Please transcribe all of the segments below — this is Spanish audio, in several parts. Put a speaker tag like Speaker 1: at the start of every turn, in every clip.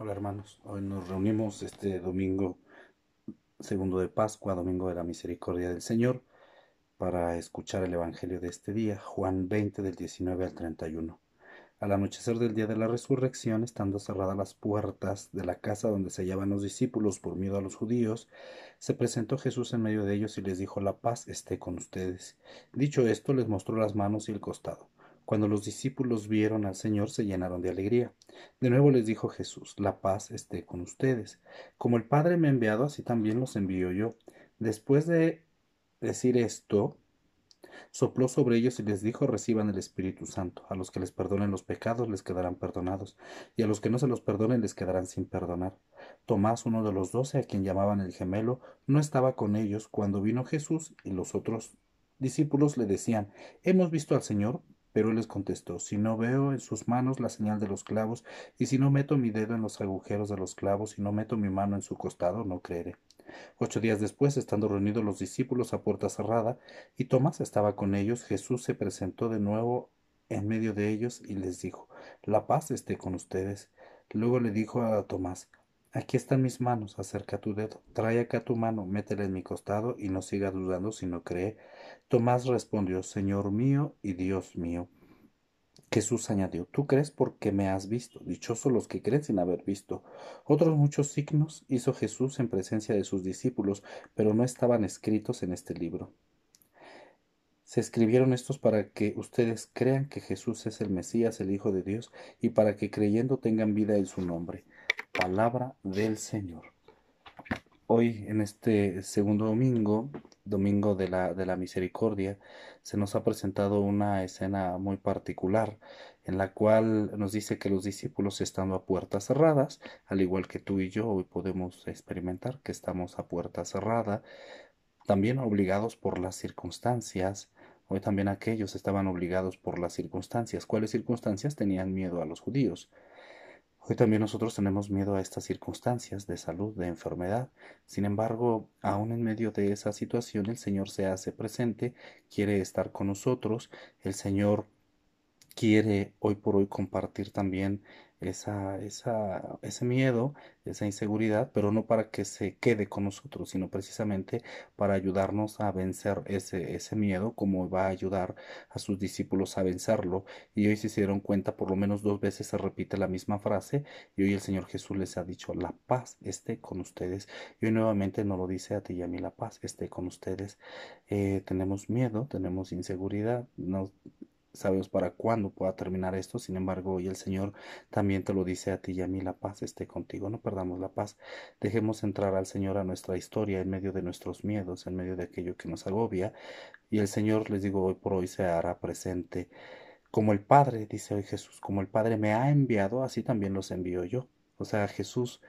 Speaker 1: Hola hermanos, hoy nos reunimos este domingo segundo de Pascua, domingo de la misericordia del Señor, para escuchar el Evangelio de este día, Juan 20 del 19 al 31. Al anochecer del día de la resurrección, estando cerradas las puertas de la casa donde se hallaban los discípulos por miedo a los judíos, se presentó Jesús en medio de ellos y les dijo, la paz esté con ustedes. Dicho esto, les mostró las manos y el costado. Cuando los discípulos vieron al Señor se llenaron de alegría. De nuevo les dijo Jesús, la paz esté con ustedes. Como el Padre me ha enviado, así también los envío yo. Después de decir esto, sopló sobre ellos y les dijo, reciban el Espíritu Santo. A los que les perdonen los pecados les quedarán perdonados, y a los que no se los perdonen les quedarán sin perdonar. Tomás, uno de los doce, a quien llamaban el gemelo, no estaba con ellos cuando vino Jesús y los otros discípulos le decían, hemos visto al Señor, pero él les contestó, si no veo en sus manos la señal de los clavos, y si no meto mi dedo en los agujeros de los clavos, y no meto mi mano en su costado, no creeré. Ocho días después, estando reunidos los discípulos a puerta cerrada, y Tomás estaba con ellos, Jesús se presentó de nuevo en medio de ellos y les dijo, La paz esté con ustedes. Luego le dijo a Tomás, Aquí están mis manos, acerca tu dedo, trae acá tu mano, métele en mi costado y no siga dudando si no cree. Tomás respondió, Señor mío y Dios mío. Jesús añadió, tú crees porque me has visto, dichosos los que creen sin haber visto. Otros muchos signos hizo Jesús en presencia de sus discípulos, pero no estaban escritos en este libro. Se escribieron estos para que ustedes crean que Jesús es el Mesías, el Hijo de Dios, y para que creyendo tengan vida en su nombre palabra del Señor. Hoy, en este segundo domingo, domingo de la, de la misericordia, se nos ha presentado una escena muy particular en la cual nos dice que los discípulos estando a puertas cerradas, al igual que tú y yo hoy podemos experimentar que estamos a puerta cerrada, también obligados por las circunstancias, hoy también aquellos estaban obligados por las circunstancias. ¿Cuáles circunstancias? Tenían miedo a los judíos. Hoy también nosotros tenemos miedo a estas circunstancias de salud, de enfermedad. Sin embargo, aún en medio de esa situación, el Señor se hace presente, quiere estar con nosotros. El Señor quiere hoy por hoy compartir también esa, esa, ese miedo, esa inseguridad, pero no para que se quede con nosotros, sino precisamente para ayudarnos a vencer ese, ese miedo, como va a ayudar a sus discípulos a vencerlo. Y hoy se dieron cuenta, por lo menos dos veces se repite la misma frase, y hoy el Señor Jesús les ha dicho, la paz esté con ustedes. Y hoy nuevamente nos lo dice a ti y a mí, la paz esté con ustedes. Eh, tenemos miedo, tenemos inseguridad, no sabemos para cuándo pueda terminar esto. Sin embargo, hoy el Señor también te lo dice a ti y a mí, la paz esté contigo. No perdamos la paz. Dejemos entrar al Señor a nuestra historia en medio de nuestros miedos, en medio de aquello que nos agobia. Y el Señor, les digo, hoy por hoy se hará presente. Como el Padre, dice hoy Jesús, como el Padre me ha enviado, así también los envío yo. O sea, Jesús,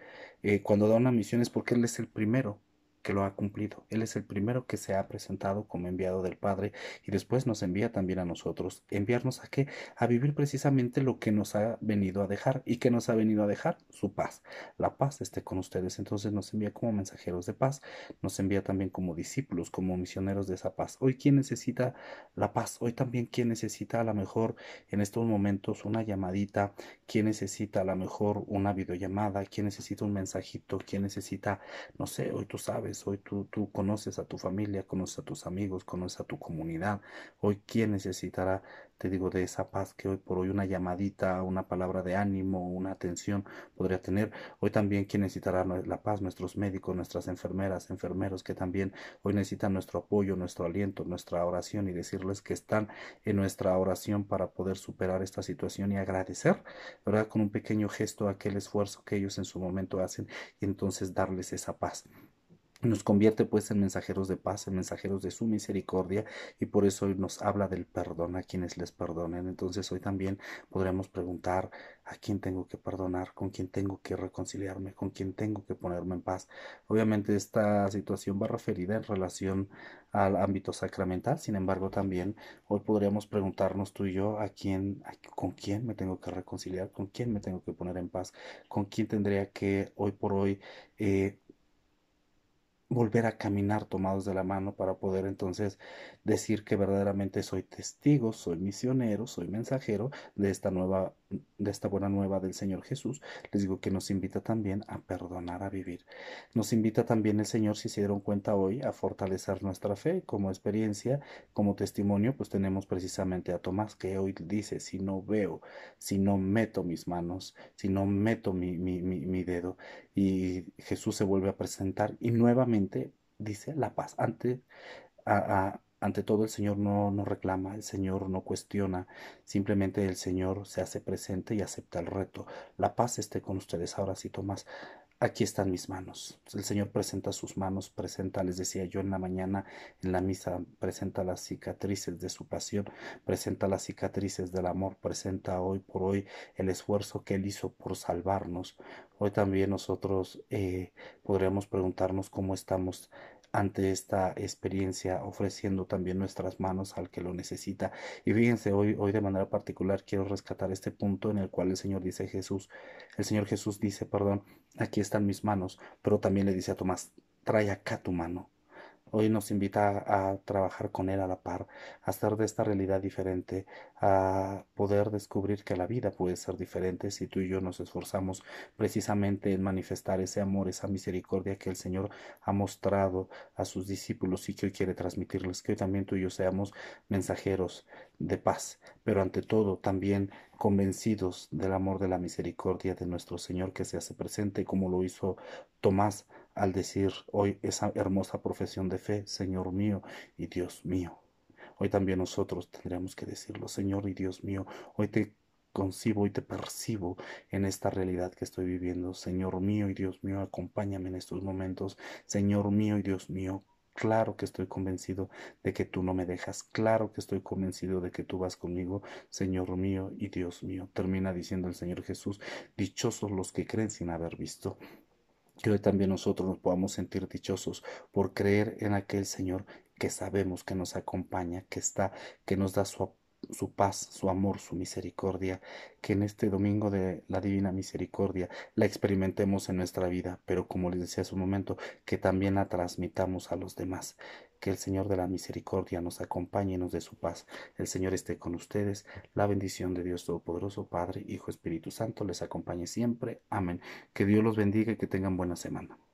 Speaker 1: eh, cuando da una misión es porque Él es el primero, que lo ha cumplido. Él es el primero que se ha presentado como enviado del Padre y después nos envía también a nosotros. ¿Enviarnos a qué? A vivir precisamente lo que nos ha venido a dejar. ¿Y que nos ha venido a dejar? Su paz. La paz esté con ustedes. Entonces nos envía como mensajeros de paz, nos envía también como discípulos, como misioneros de esa paz. Hoy quién necesita la paz, hoy también quién necesita a lo mejor en estos momentos una llamadita, quién necesita a lo mejor una videollamada, quién necesita un mensajito, quién necesita, no sé, hoy tú sabes hoy tú, tú conoces a tu familia, conoces a tus amigos, conoces a tu comunidad, hoy quién necesitará, te digo, de esa paz que hoy por hoy una llamadita, una palabra de ánimo, una atención podría tener, hoy también quién necesitará la paz, nuestros médicos, nuestras enfermeras, enfermeros que también hoy necesitan nuestro apoyo, nuestro aliento, nuestra oración y decirles que están en nuestra oración para poder superar esta situación y agradecer, ¿verdad? Con un pequeño gesto aquel esfuerzo que ellos en su momento hacen y entonces darles esa paz nos convierte pues en mensajeros de paz, en mensajeros de su misericordia y por eso hoy nos habla del perdón a quienes les perdonen. Entonces hoy también podríamos preguntar a quién tengo que perdonar, con quién tengo que reconciliarme, con quién tengo que ponerme en paz. Obviamente esta situación va referida en relación al ámbito sacramental, sin embargo también hoy podríamos preguntarnos tú y yo a quién, con quién me tengo que reconciliar, con quién me tengo que poner en paz, con quién tendría que hoy por hoy... Eh, volver a caminar tomados de la mano para poder entonces decir que verdaderamente soy testigo, soy misionero, soy mensajero de esta nueva de esta buena nueva del Señor Jesús, les digo que nos invita también a perdonar, a vivir. Nos invita también el Señor, si se dieron cuenta hoy, a fortalecer nuestra fe como experiencia, como testimonio, pues tenemos precisamente a Tomás que hoy dice, si no veo, si no meto mis manos, si no meto mi, dedo, y Jesús se vuelve a presentar y nuevamente dice la paz. Antes, a ante todo el Señor no, reclama, el Señor no cuestiona, simplemente el Señor se hace presente y acepta el reto. La paz esté con ustedes. Ahora sí, Tomás, aquí están mis manos. El Señor presenta sus manos, presenta, les decía yo en la mañana en la misa, presenta las cicatrices de su pasión, presenta las cicatrices del amor, presenta hoy por hoy el esfuerzo que Él hizo por salvarnos. Hoy también nosotros eh, podríamos preguntarnos cómo estamos ante esta experiencia, ofreciendo también nuestras manos al que lo necesita. Y fíjense, hoy, hoy de manera particular quiero rescatar este punto en el cual el Señor dice Jesús, el Señor Jesús dice, perdón, aquí están mis manos, pero también le dice a Tomás, trae acá tu mano. Hoy nos invita a trabajar con Él a la par, a hacer de esta realidad diferente, a poder descubrir que la vida puede ser diferente si tú y yo nos esforzamos precisamente en manifestar ese amor, esa misericordia que el Señor ha mostrado a sus discípulos y que hoy quiere transmitirles, que hoy también tú y yo seamos mensajeros de paz, pero ante todo también convencidos del amor de la misericordia de nuestro Señor que se hace presente como lo hizo Tomás al decir hoy esa hermosa profesión de fe, Señor mío y Dios mío. Hoy también nosotros tendríamos que decirlo, Señor y Dios mío, hoy te concibo y te percibo en esta realidad que estoy viviendo. Señor mío y Dios mío, acompáñame en estos momentos. Señor mío y Dios mío, Claro que estoy convencido de que tú no me dejas. Claro que estoy convencido de que tú vas conmigo, Señor mío y Dios mío. Termina diciendo el Señor Jesús, dichosos los que creen sin haber visto que hoy también nosotros nos podamos sentir dichosos por creer en aquel Señor que sabemos que nos acompaña, que está, que nos da su apoyo su paz, su amor, su misericordia, que en este domingo de la Divina Misericordia la experimentemos en nuestra vida, pero como les decía hace un momento, que también la transmitamos a los demás. Que el Señor de la Misericordia nos acompañe y nos dé su paz. El Señor esté con ustedes. La bendición de Dios Todopoderoso, Padre, Hijo, Espíritu Santo, les acompañe siempre. Amén. Que Dios los bendiga y que tengan buena semana.